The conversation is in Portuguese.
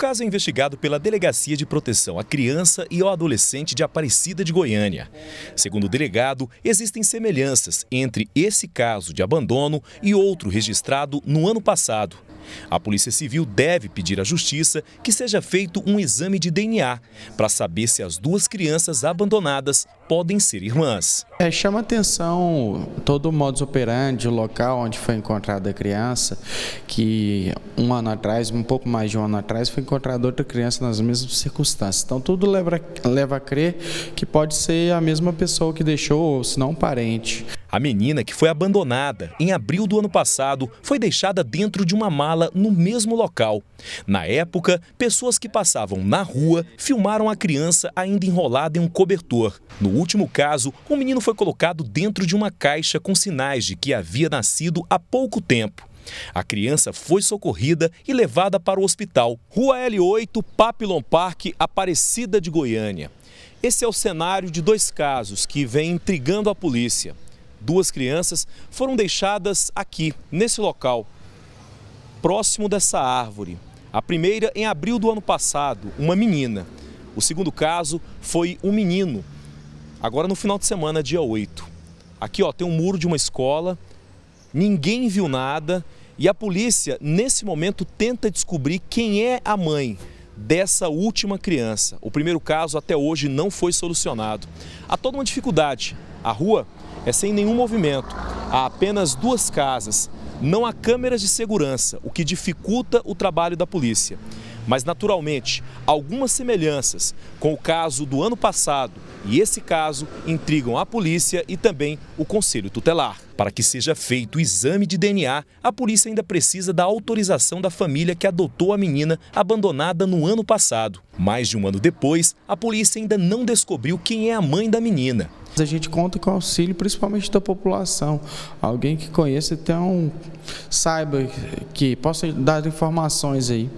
caso é investigado pela Delegacia de Proteção à Criança e ao Adolescente de Aparecida de Goiânia. Segundo o delegado, existem semelhanças entre esse caso de abandono e outro registrado no ano passado. A Polícia Civil deve pedir à Justiça que seja feito um exame de DNA para saber se as duas crianças abandonadas podem ser irmãs. É, chama atenção todo o modus operandi, o local onde foi encontrada a criança, que um ano atrás, um pouco mais de um ano atrás, foi encontrada outra criança nas mesmas circunstâncias. Então tudo leva, leva a crer que pode ser a mesma pessoa que deixou, ou se não, um parente. A menina, que foi abandonada em abril do ano passado, foi deixada dentro de uma mala no mesmo local. Na época, pessoas que passavam na rua filmaram a criança ainda enrolada em um cobertor. No último caso, o um menino foi colocado dentro de uma caixa com sinais de que havia nascido há pouco tempo. A criança foi socorrida e levada para o hospital. Rua L8, Papillon Park, Aparecida de Goiânia. Esse é o cenário de dois casos que vem intrigando a polícia duas crianças, foram deixadas aqui, nesse local, próximo dessa árvore. A primeira em abril do ano passado, uma menina. O segundo caso foi um menino, agora no final de semana, dia 8. Aqui ó, tem um muro de uma escola, ninguém viu nada e a polícia, nesse momento, tenta descobrir quem é a mãe dessa última criança. O primeiro caso até hoje não foi solucionado. Há toda uma dificuldade. A rua é sem nenhum movimento. Há apenas duas casas. Não há câmeras de segurança, o que dificulta o trabalho da polícia. Mas, naturalmente, algumas semelhanças com o caso do ano passado e esse caso intrigam a polícia e também o Conselho Tutelar. Para que seja feito o exame de DNA, a polícia ainda precisa da autorização da família que adotou a menina abandonada no ano passado. Mais de um ano depois, a polícia ainda não descobriu quem é a mãe da menina a gente conta com o auxílio principalmente da população. Alguém que conheça, então saiba que possa dar informações aí.